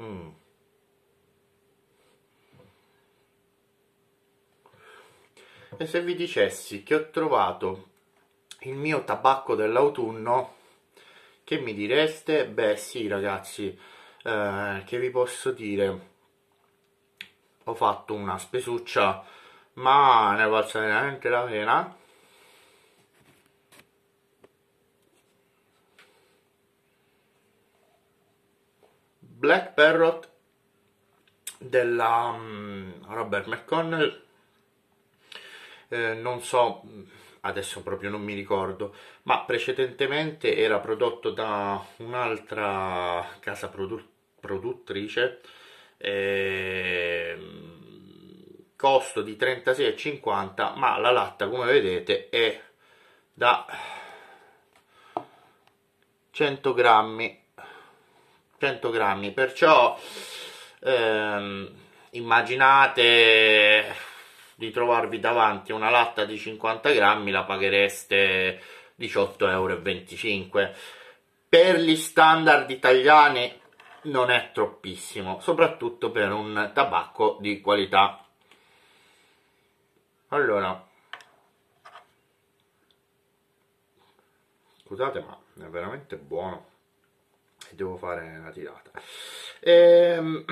Mm. E se vi dicessi che ho trovato il mio tabacco dell'autunno, che mi direste? Beh sì ragazzi, eh, che vi posso dire? Ho fatto una spesuccia, ma ne è valsa veramente la pena Black Parrot della um, Robert McConnell eh, non so mm, adesso proprio non mi ricordo ma precedentemente era prodotto da un'altra casa produ- produttrice eh, costo di 36,50 ma la latta come vedete è da 100 grammi 100 grammi perciò ehm, immaginate di trovarvi davanti una latta di 50 grammi la paghereste 18,25 euro per gli standard italiani non è troppissimo soprattutto per un tabacco di qualità allora scusate ma è veramente buono devo fare una tirata. Ehm,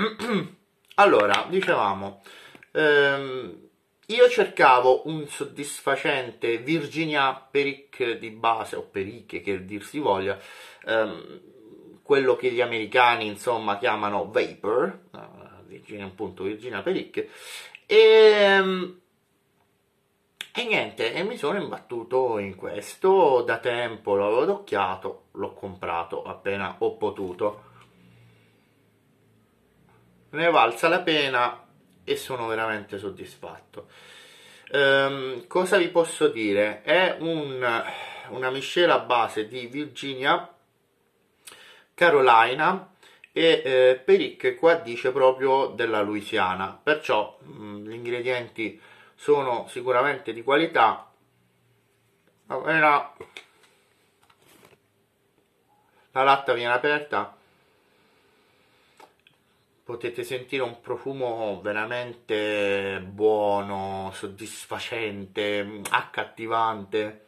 allora, dicevamo, ehm, io cercavo un soddisfacente Virginia Peric di base, o Periche che dir si voglia, ehm, quello che gli americani insomma chiamano vapor, eh, Virginia appunto Virginia Peric, e ehm, e niente, e mi sono imbattuto in questo da tempo, l'avevo d'occhiato, l'ho comprato appena ho potuto. Ne valsa la pena e sono veramente soddisfatto. Ehm, cosa vi posso dire? È un, una miscela a base di Virginia, Carolina, e eh, Peric qua dice proprio della Louisiana, perciò mh, gli ingredienti sono sicuramente di qualità appena la latta viene aperta potete sentire un profumo veramente buono, soddisfacente, accattivante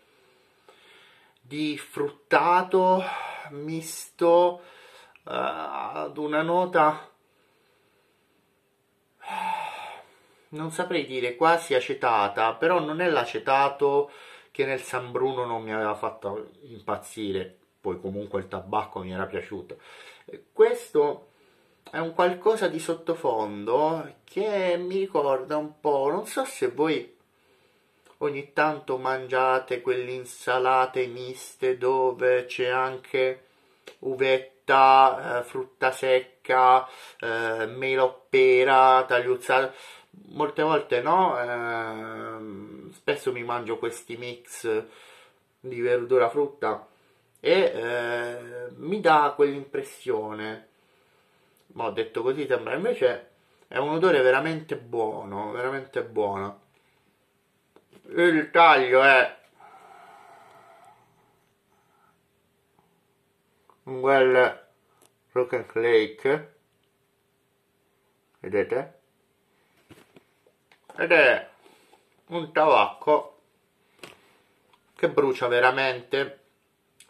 di fruttato misto eh, ad una nota non saprei dire quasi acetata, però non è l'acetato che nel San Bruno non mi aveva fatto impazzire, poi comunque il tabacco mi era piaciuto. Questo è un qualcosa di sottofondo che mi ricorda un po', non so se voi ogni tanto mangiate quelle insalate miste dove c'è anche uvetta, eh, frutta secca, eh, melo pera, tagliuzzato molte volte no, eh, spesso mi mangio questi mix di verdura frutta e eh, mi dà quell'impressione. Ma ho detto così sembra invece è un odore veramente buono, veramente buono. Il taglio è un bel rock and flake, vedete? ed è un tabacco che brucia veramente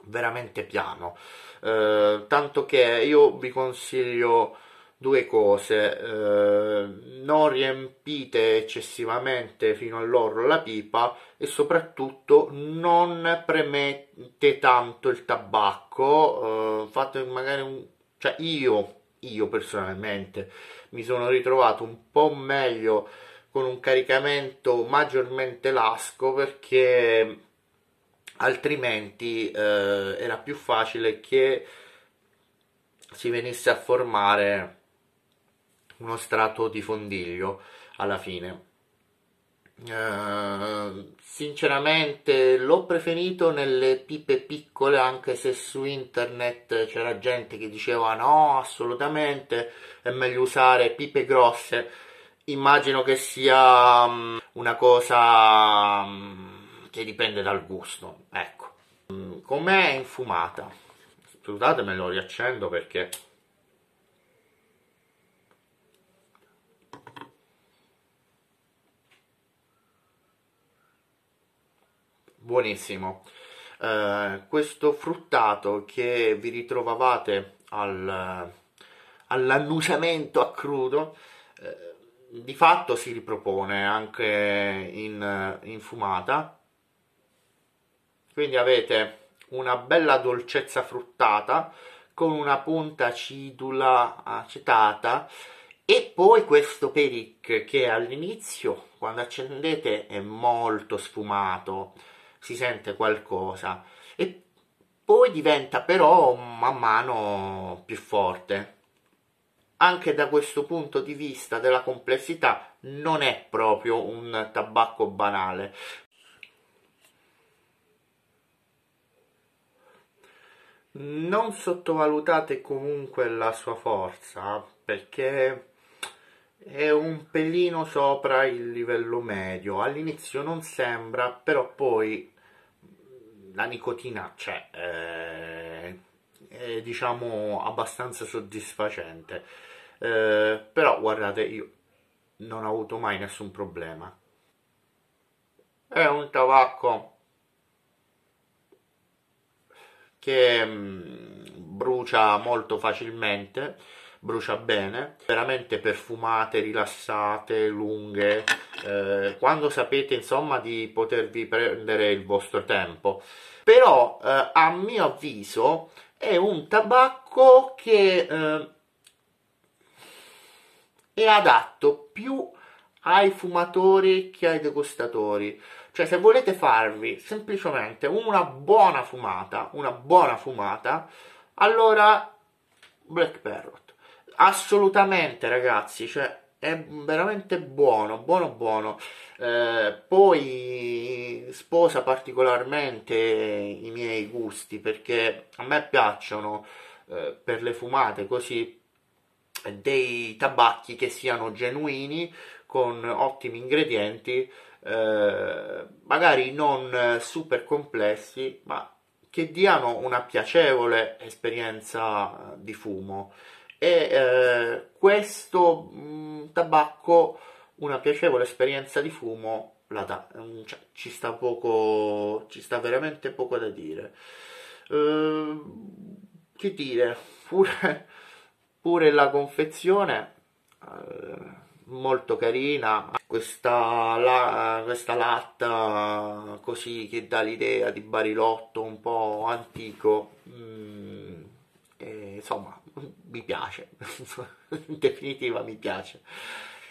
veramente piano eh, tanto che io vi consiglio due cose eh, non riempite eccessivamente fino all'orlo la pipa e soprattutto non premette tanto il tabacco eh, fate magari un cioè io io personalmente mi sono ritrovato un po' meglio con un caricamento maggiormente lasco perché altrimenti eh, era più facile che si venisse a formare uno strato di fondiglio alla fine eh, sinceramente l'ho preferito nelle pipe piccole anche se su internet c'era gente che diceva no assolutamente è meglio usare pipe grosse immagino che sia mm, una cosa mm, che dipende dal gusto, ecco. Mm, com'è infumata? Scusate, me lo riaccendo perché... Buonissimo. Eh, questo fruttato che vi ritrovavate al, all'annusamento a crudo... Eh, di fatto si ripropone anche in, in fumata quindi avete una bella dolcezza fruttata con una punta acidula acetata e poi questo peric che all'inizio quando accendete è molto sfumato si sente qualcosa e poi diventa però man mano più forte anche da questo punto di vista della complessità non è proprio un tabacco banale non sottovalutate comunque la sua forza perché è un pelino sopra il livello medio all'inizio non sembra però poi la nicotina c'è eh eh, diciamo abbastanza soddisfacente eh, però guardate io non ho avuto mai nessun problema è un tabacco che mh, mm, brucia molto facilmente brucia bene veramente perfumate rilassate lunghe eh, quando sapete insomma di potervi prendere il vostro tempo però eh, a mio avviso è un tabacco che eh, è adatto più ai fumatori che ai degustatori. Cioè, se volete farvi semplicemente una buona fumata, una buona fumata, allora Black Parrot. Assolutamente, ragazzi, cioè è veramente buono, buono buono. Eh, poi sposa particolarmente i miei gusti perché a me piacciono eh, per le fumate così dei tabacchi che siano genuini con ottimi ingredienti, eh, magari non super complessi, ma che diano una piacevole esperienza di fumo e eh, questo mh, mm, tabacco una piacevole esperienza di fumo da, mm, cioè, ci sta poco ci sta veramente poco da dire eh, che dire pure, pure la confezione eh, molto carina questa, la, questa latta così che dà l'idea di barilotto un po' antico mm insomma, mi piace, in definitiva mi piace.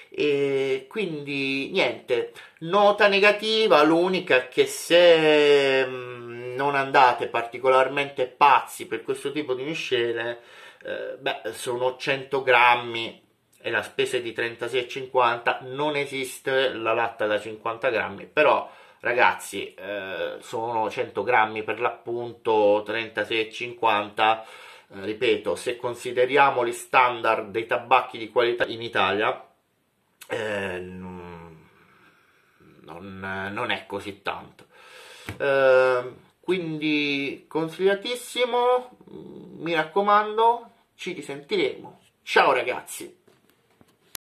E quindi niente, nota negativa, l'unica che se mm, non andate particolarmente pazzi per questo tipo di miscele, eh, beh, sono 100 grammi e la spesa è di 36,50, non esiste la latta da 50 grammi, però ragazzi eh, sono 100 grammi per l'appunto 36,50 eh, ripeto, se consideriamo gli standard dei tabacchi di qualità in Italia, eh, non, non, è così tanto. Eh, quindi consigliatissimo, mi raccomando, ci risentiremo. Ciao ragazzi!